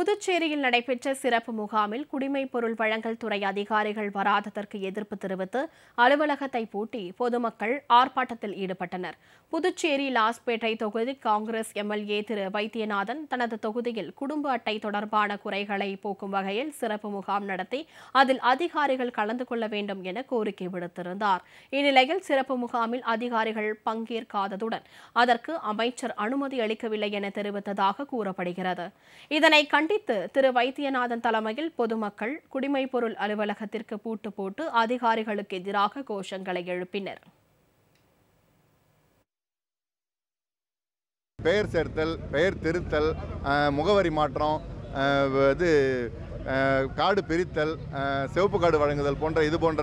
புதுச்சேரியில் நடைபெற்ற சிறப்பு முகாமில் குடிமை பொருள் வழங்கல் துறை அதிகாரிகள் வராததற்கு எதிர்ப்பு தெரிவித்து அலுவலகத்தை பூட்டி பொதுமக்கள் ஆர்ப்பாட்டத்தில் ஈடுபட்டனர் புதுச்சேரி லாஸ்பேட்டை தொகுதி காங்கிரஸ் எம்எல்ஏ திரு வைத்தியநாதன் தனது தொகுதியில் குடும்ப அட்டை தொடர்பான குறைகளை போக்கும் வகையில் சிறப்பு முகாம் நடத்தி அதில் அதிகாரிகள் கலந்து கொள்ள வேண்டும் என கோரிக்கை விடுத்திருந்தார் இந்நிலையில் சிறப்பு முகாமில் அதிகாரிகள் பங்கேற்காததுடன் அதற்கு அமைச்சர் அனுமதி அளிக்கவில்லை என தெரிவித்ததாக கூறப்படுகிறது இதனை கண்டித்து திரு வைத்தியநாதன் தலைமையில் பொதுமக்கள் பொருள் அலுவலகத்திற்கு பூட்டு போட்டு அதிகாரிகளுக்கு எதிராக கோஷங்களை எழுப்பினர் பெயர் சேர்த்தல் பெயர் திருத்தல் முகவரி மாற்றம் இது காடு பிரித்தல் சிவப்பு காடு வழங்குதல் போன்ற இது போன்ற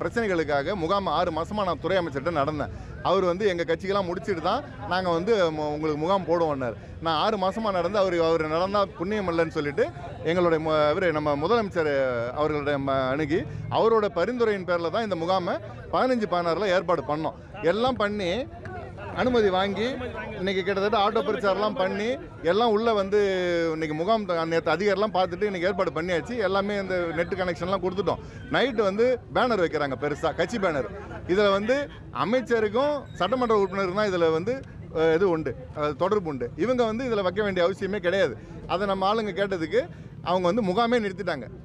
பிரச்சனைகளுக்காக முகாம் ஆறு மாதமாக நான் துறை அமைச்சர்கிட்ட நடந்தேன் அவர் வந்து எங்கள் கட்சிக்கெல்லாம் முடிச்சுட்டு தான் நாங்கள் வந்து உங்களுக்கு முகாம் போடுவோம்னார் நான் ஆறு மாதமாக நடந்து அவர் அவர் நடந்தால் புண்ணியம் இல்லைன்னு சொல்லிட்டு எங்களுடைய இவர் நம்ம முதலமைச்சர் அவர்களுடைய அணுகி அவரோட பரிந்துரையின் பேரில் தான் இந்த முகாமை பதினஞ்சு பதினாறில் ஏற்பாடு பண்ணோம் எல்லாம் பண்ணி அனுமதி வாங்கி இன்னைக்கு கிட்டத்தட்ட ஆட்டோ பிரச்சாரம்லாம் பண்ணி எல்லாம் உள்ளே வந்து இன்னைக்கு முகாம் நேற்று அதிகாரிலாம் பார்த்துட்டு இன்னைக்கு ஏற்பாடு பண்ணியாச்சு எல்லாமே இந்த நெட் கனெக்ஷன்லாம் கொடுத்துட்டோம் நைட்டு வந்து பேனர் வைக்கிறாங்க பெருசாக கட்சி பேனர் இதில் வந்து அமைச்சருக்கும் சட்டமன்ற உறுப்பினருக்கும் தான் இதில் வந்து இது உண்டு தொடர்பு உண்டு இவங்க வந்து இதில் வைக்க வேண்டிய அவசியமே கிடையாது அதை நம்ம ஆளுங்க கேட்டதுக்கு அவங்க வந்து முகாமே நிறுத்திட்டாங்க